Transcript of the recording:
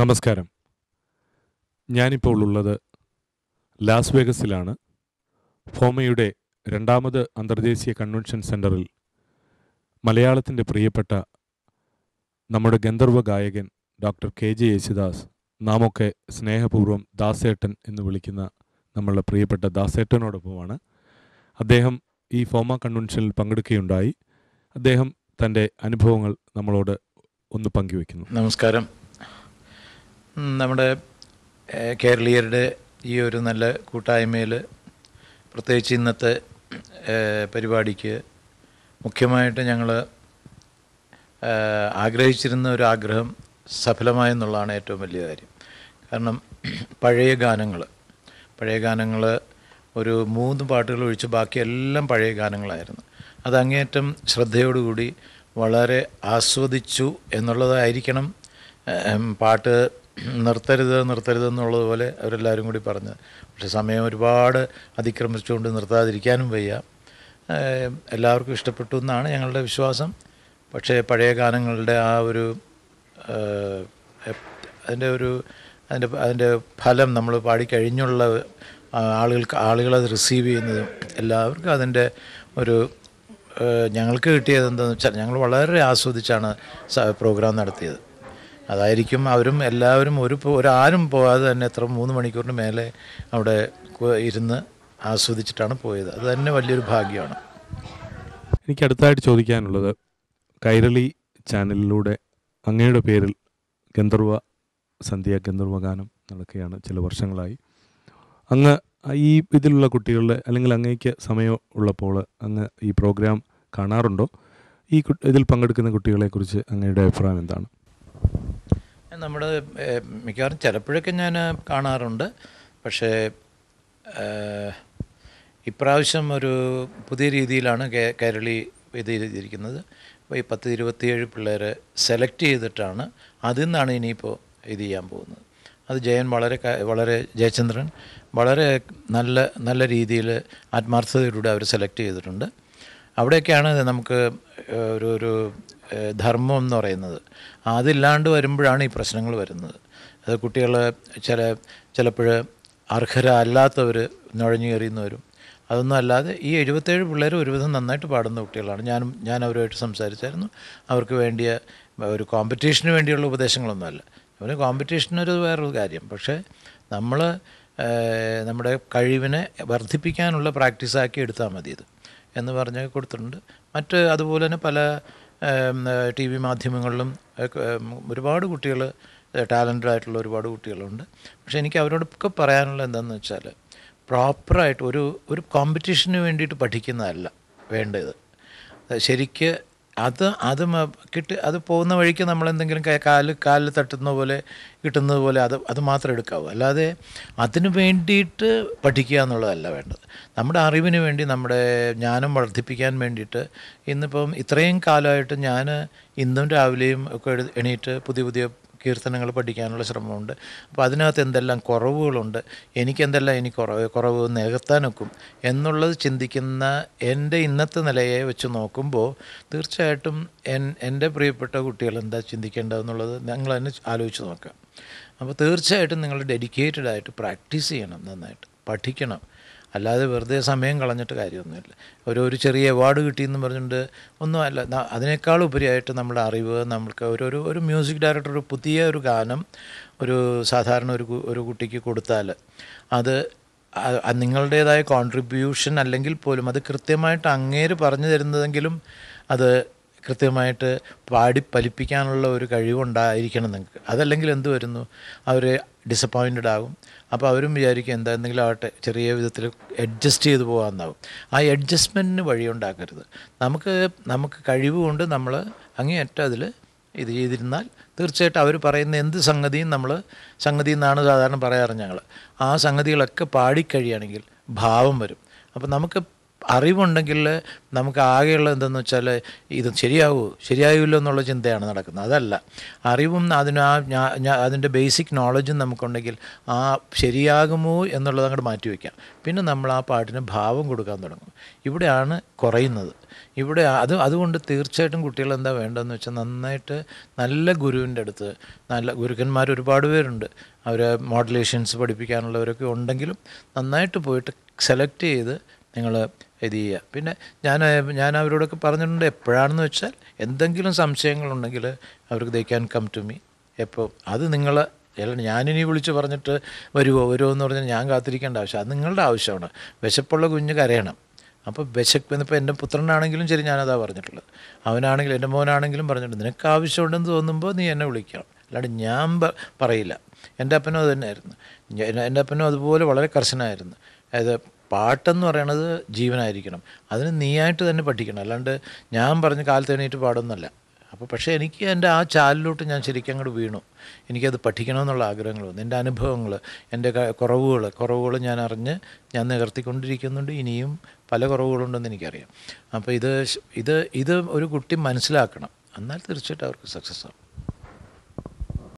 നമസ്കാരം ഞാനിപ്പോൾ ഉള്ളത് ലാസ് വേഗസിലാണ് ഫോമയുടെ രണ്ടാമത് അന്തർദേശീയ കൺവെൻഷൻ സെൻറ്ററിൽ മലയാളത്തിൻ്റെ പ്രിയപ്പെട്ട നമ്മുടെ ഗന്ധർവ ഗായകൻ ഡോക്ടർ കെ ജെ യേശുദാസ് നാമൊക്കെ സ്നേഹപൂർവ്വം ദാസേട്ടൻ എന്ന് വിളിക്കുന്ന നമ്മളുടെ പ്രിയപ്പെട്ട ദാസേട്ടനോടൊപ്പമാണ് അദ്ദേഹം ഈ ഫോമ കൺവെൻഷനിൽ പങ്കെടുക്കുകയുണ്ടായി അദ്ദേഹം തൻ്റെ അനുഭവങ്ങൾ നമ്മളോട് ഒന്ന് പങ്കുവെക്കുന്നു നമസ്കാരം നമ്മുടെ കേരളീയരുടെ ഈ ഒരു നല്ല കൂട്ടായ്മയിൽ പ്രത്യേകിച്ച് ഇന്നത്തെ പരിപാടിക്ക് മുഖ്യമായിട്ട് ഞങ്ങൾ ആഗ്രഹിച്ചിരുന്ന ഒരു ആഗ്രഹം സഫലമായെന്നുള്ളതാണ് ഏറ്റവും വലിയ കാര്യം കാരണം പഴയ ഗാനങ്ങൾ പഴയ ഗാനങ്ങൾ ഒരു മൂന്ന് പാട്ടുകൾ ഒഴിച്ച് ബാക്കി എല്ലാം പഴയ ഗാനങ്ങളായിരുന്നു അത് അങ്ങേയറ്റം ശ്രദ്ധയോടുകൂടി വളരെ ആസ്വദിച്ചു എന്നുള്ളതായിരിക്കണം പാട്ട് നിർത്തരുത് നിർത്തരുത് എന്നുള്ളതുപോലെ അവരെല്ലാവരും കൂടി പറഞ്ഞ് പക്ഷേ സമയം ഒരുപാട് അതിക്രമിച്ചുകൊണ്ട് നിർത്താതിരിക്കാനും വയ്യ എല്ലാവർക്കും ഇഷ്ടപ്പെട്ടു എന്നാണ് ഞങ്ങളുടെ വിശ്വാസം പക്ഷേ പഴയ ഗാനങ്ങളുടെ ആ ഒരു അതിൻ്റെ ഒരു അതിൻ്റെ അതിൻ്റെ ഫലം നമ്മൾ പാടിക്കഴിഞ്ഞുള്ള ആളുകൾക്ക് ആളുകളത് റിസീവ് ചെയ്യുന്നതും എല്ലാവർക്കും അതിൻ്റെ ഒരു ഞങ്ങൾക്ക് കിട്ടിയത് എന്താണെന്ന് വെച്ചാൽ ഞങ്ങൾ വളരെ ആസ്വദിച്ചാണ് പ്രോഗ്രാം നടത്തിയത് അതായിരിക്കും അവരും എല്ലാവരും ഒരു ഒരാരും പോകാതെ തന്നെ എത്ര മൂന്ന് മണിക്കൂറിന് മേലെ അവിടെ ഇരുന്ന് ആസ്വദിച്ചിട്ടാണ് പോയത് അത് തന്നെ വലിയൊരു ഭാഗ്യമാണ് എനിക്ക് അടുത്തായിട്ട് ചോദിക്കാനുള്ളത് കൈരളി ചാനലിലൂടെ അങ്ങയുടെ പേരിൽ ഗന്ധർവ സന്ധ്യ ഗന്ധർവ ഗാനം നടക്കുകയാണ് ചില വർഷങ്ങളായി അങ്ങ് ഈ ഇതിലുള്ള കുട്ടികളുടെ അല്ലെങ്കിൽ അങ്ങേക്ക് സമയം ഉള്ളപ്പോൾ അങ്ങ് ഈ പ്രോഗ്രാം കാണാറുണ്ടോ ഈ ഇതിൽ പങ്കെടുക്കുന്ന കുട്ടികളെക്കുറിച്ച് അങ്ങയുടെ അഭിപ്രായം എന്താണ് നമ്മുടെ മിക്കവാറും ചിലപ്പോഴൊക്കെ ഞാൻ കാണാറുണ്ട് പക്ഷേ ഇപ്രാവശ്യം ഒരു പുതിയ രീതിയിലാണ് കേരളി ഇത് ചെയ്തിരിക്കുന്നത് അപ്പോൾ ഈ പത്ത് ഇരുപത്തിയേഴ് പിള്ളേരെ സെലക്ട് ചെയ്തിട്ടാണ് അതിൽ നിന്നാണ് ഇനിയിപ്പോൾ ഇത് ചെയ്യാൻ പോകുന്നത് അത് ജയൻ വളരെ വളരെ ജയചന്ദ്രൻ വളരെ നല്ല നല്ല രീതിയിൽ ആത്മാർത്ഥതയിലൂടെ അവർ സെലക്ട് ചെയ്തിട്ടുണ്ട് അവിടെയൊക്കെയാണ് നമുക്ക് ഒരു ഒരു ധർമ്മം എന്ന് പറയുന്നത് അതില്ലാണ്ട് വരുമ്പോഴാണ് ഈ പ്രശ്നങ്ങൾ വരുന്നത് അത് കുട്ടികൾ ചില ചിലപ്പോൾ അർഹരല്ലാത്തവർ നുഴഞ്ഞു കയറിയെന്ന് വരും അതൊന്നും അല്ലാതെ ഈ എഴുപത്തേഴ് പിള്ളേർ ഒരുവിധം നന്നായിട്ട് പാടുന്ന കുട്ടികളാണ് ഞാനും ഞാൻ അവരുമായിട്ട് സംസാരിച്ചായിരുന്നു അവർക്ക് വേണ്ടിയ ഒരു കോമ്പറ്റീഷന് വേണ്ടിയുള്ള ഉപദേശങ്ങളൊന്നുമല്ല അവർ കോമ്പറ്റീഷനൊരു വേറൊരു കാര്യം പക്ഷേ നമ്മൾ നമ്മുടെ കഴിവിനെ വർദ്ധിപ്പിക്കാനുള്ള പ്രാക്ടീസാക്കി എടുത്താൽ മതി ഇത് എന്ന് പറഞ്ഞ് കൊടുത്തിട്ടുണ്ട് മറ്റ് അതുപോലെ തന്നെ പല ടി വി മാധ്യമങ്ങളിലും ഒരുപാട് കുട്ടികൾ ടാലൻറ്റഡ് ആയിട്ടുള്ള ഒരുപാട് കുട്ടികളുണ്ട് പക്ഷേ എനിക്ക് അവരോടൊക്കെ പറയാനുള്ള എന്താണെന്ന് വെച്ചാൽ പ്രോപ്പറായിട്ട് ഒരു ഒരു കോമ്പറ്റീഷന് വേണ്ടിയിട്ട് പഠിക്കുന്നതല്ല വേണ്ടത് ശരിക്ക് അത് അത് കിട്ടി അത് പോകുന്ന വഴിക്ക് നമ്മൾ എന്തെങ്കിലും കാല് കാലിൽ തട്ടുന്ന പോലെ കിട്ടുന്നത് പോലെ അത് അത് മാത്രം എടുക്കാവൂ അല്ലാതെ അതിനു വേണ്ടിയിട്ട് പഠിക്കുക എന്നുള്ളതല്ല വേണ്ടത് നമ്മുടെ അറിവിന് വേണ്ടി നമ്മുടെ ജ്ഞാനം വർദ്ധിപ്പിക്കാൻ വേണ്ടിയിട്ട് ഇന്നിപ്പം ഇത്രയും കാലമായിട്ട് ഞാൻ ഇന്നും രാവിലെയും ഒക്കെ എണീറ്റ് പുതിയ പുതിയ കീർത്തനങ്ങൾ പഠിക്കാനുള്ള ശ്രമമുണ്ട് അപ്പോൾ അതിനകത്ത് എന്തെല്ലാം കുറവുകളുണ്ട് എനിക്കെന്തെല്ലാം ഇനി കുറവ് കുറവ് നികത്താനൊക്കും എന്നുള്ളത് ചിന്തിക്കുന്ന എൻ്റെ ഇന്നത്തെ നിലയെ വെച്ച് നോക്കുമ്പോൾ തീർച്ചയായിട്ടും എൻ എൻ്റെ പ്രിയപ്പെട്ട കുട്ടികൾ എന്താ ചിന്തിക്കേണ്ടതെന്നുള്ളത് ഞങ്ങൾ തന്നെ ആലോചിച്ച് നോക്കാം അപ്പോൾ തീർച്ചയായിട്ടും നിങ്ങൾ ഡെഡിക്കേറ്റഡ് ആയിട്ട് പ്രാക്ടീസ് ചെയ്യണം നന്നായിട്ട് പഠിക്കണം അല്ലാതെ വെറുതെ സമയം കളഞ്ഞിട്ട് കാര്യമൊന്നുമില്ല ഒരു ഒരു ചെറിയ അവാർഡ് കിട്ടിയെന്ന് പറഞ്ഞിട്ട് ഒന്നും അല്ല അതിനേക്കാൾ ഉപരിയായിട്ട് നമ്മുടെ അറിവ് നമ്മൾക്ക് ഒരു ഒരു ഒരു മ്യൂസിക് ഡയറക്ടർ ഒരു പുതിയ ഒരു ഗാനം ഒരു സാധാരണ ഒരു ഒരു കുട്ടിക്ക് കൊടുത്താൽ അത് നിങ്ങളുടേതായ കോൺട്രിബ്യൂഷൻ അല്ലെങ്കിൽ പോലും അത് കൃത്യമായിട്ട് അങ്ങേര് പറഞ്ഞു തരുന്നതെങ്കിലും അത് കൃത്യമായിട്ട് പാടി പലിപ്പിക്കാനുള്ള ഒരു കഴിവുണ്ടായിരിക്കണം നിങ്ങൾക്ക് അതല്ലെങ്കിൽ എന്ത് വരുന്നു അവർ ഡിസപ്പോയിൻറ്റഡ് ആകും അപ്പോൾ അവരും വിചാരിക്കും എന്താ എന്തെങ്കിലും ആവട്ടെ ചെറിയ വിധത്തിൽ അഡ്ജസ്റ്റ് ചെയ്ത് പോകാമെന്നാവും ആ അഡ്ജസ്റ്റ്മെൻറ്റിന് വഴിയുണ്ടാക്കരുത് നമുക്ക് നമുക്ക് കഴിവുകൊണ്ട് നമ്മൾ അങ്ങേയറ്റം അതിൽ ഇത് ചെയ്തിരുന്നാൽ തീർച്ചയായിട്ടും അവർ പറയുന്ന എന്ത് സംഗതിയും നമ്മൾ സംഗതി എന്നാണ് സാധാരണ പറയാറ് ഞങ്ങൾ ആ സംഗതികളൊക്കെ പാടിക്കഴിയുകയാണെങ്കിൽ ഭാവം വരും അപ്പോൾ നമുക്ക് അറിവുണ്ടെങ്കിൽ നമുക്ക് ആകെയുള്ള എന്തെന്ന് വെച്ചാൽ ഇത് ശരിയാകൂ ശരിയാവില്ലോ എന്നുള്ള ചിന്തയാണ് നടക്കുന്നത് അതല്ല അറിവും അതിന് ആ അതിൻ്റെ ബേസിക് നോളജും നമുക്കുണ്ടെങ്കിൽ ആ ശരിയാകുമോ എന്നുള്ളത് അങ്ങോട്ട് മാറ്റി പിന്നെ നമ്മൾ ആ പാട്ടിന് ഭാവം കൊടുക്കാൻ തുടങ്ങും ഇവിടെയാണ് കുറയുന്നത് ഇവിടെ അത് അതുകൊണ്ട് തീർച്ചയായിട്ടും കുട്ടികൾ എന്താ വേണ്ടതെന്ന് വെച്ചാൽ നന്നായിട്ട് നല്ല ഗുരുവിൻ്റെ അടുത്ത് നല്ല ഗുരുക്കന്മാർ ഒരുപാട് പേരുണ്ട് അവർ മോഡുലേഷൻസ് പഠിപ്പിക്കാനുള്ളവരൊക്കെ ഉണ്ടെങ്കിലും നന്നായിട്ട് പോയിട്ട് സെലക്ട് ചെയ്ത് നിങ്ങൾ ഇതു ചെയ്യുക പിന്നെ ഞാൻ ഞാൻ അവരോടൊക്കെ പറഞ്ഞിട്ടുണ്ട് എപ്പോഴാണെന്ന് വെച്ചാൽ എന്തെങ്കിലും സംശയങ്ങളുണ്ടെങ്കിൽ അവർക്ക് they can come to me എപ്പോൾ അത് നിങ്ങൾ ഞാനിനി വിളിച്ച് പറഞ്ഞിട്ട് വരുമോ വരുമോ എന്ന് പറഞ്ഞാൽ ഞാൻ കാത്തിരിക്കേണ്ട ആവശ്യം അത് നിങ്ങളുടെ ആവശ്യമാണ് വിശപ്പുള്ള കുഞ്ഞ് കരയണം അപ്പോൾ വിശപ്പ് ഇപ്പോൾ എൻ്റെ പുത്രനാണെങ്കിലും ശരി ഞാനതാ പറഞ്ഞിട്ടുള്ളത് അവനാണെങ്കിലും എൻ്റെ മോനാണെങ്കിലും പറഞ്ഞിട്ടുണ്ട് നിനക്ക് ആവശ്യമുണ്ടെന്ന് തോന്നുമ്പോൾ നീ എന്നെ വിളിക്കണം അല്ലാണ്ട് ഞാൻ പറയില്ല എൻ്റെ അപ്പനും അത് തന്നെയായിരുന്നു എൻ്റെ അപ്പനും അതുപോലെ വളരെ കർശനമായിരുന്നു അതായത് പാട്ടെന്ന് പറയണത് ജീവനായിരിക്കണം അതിന് നീയായിട്ട് തന്നെ പഠിക്കണം അല്ലാണ്ട് ഞാൻ പറഞ്ഞ് കാലത്ത് എണീറ്റ് പാടുന്നല്ല അപ്പോൾ പക്ഷേ എനിക്ക് എൻ്റെ ആ ചാലിലോട്ട് ഞാൻ ശരിക്കും അങ്ങോട്ട് വീണു എനിക്കത് പഠിക്കണമെന്നുള്ള ആഗ്രഹങ്ങൾ വന്നു എൻ്റെ അനുഭവങ്ങൾ എൻ്റെ കുറവുകൾ കുറവുകൾ ഞാൻ അറിഞ്ഞ് ഞാൻ നികർത്തിക്കൊണ്ടിരിക്കുന്നുണ്ട് ഇനിയും പല കുറവുകളുണ്ടെന്ന് എനിക്കറിയാം അപ്പോൾ ഇത് ഇത് ഇത് ഒരു കുട്ടി മനസ്സിലാക്കണം എന്നാൽ തീർച്ചയായിട്ടും അവർക്ക് സക്സസ് ആവും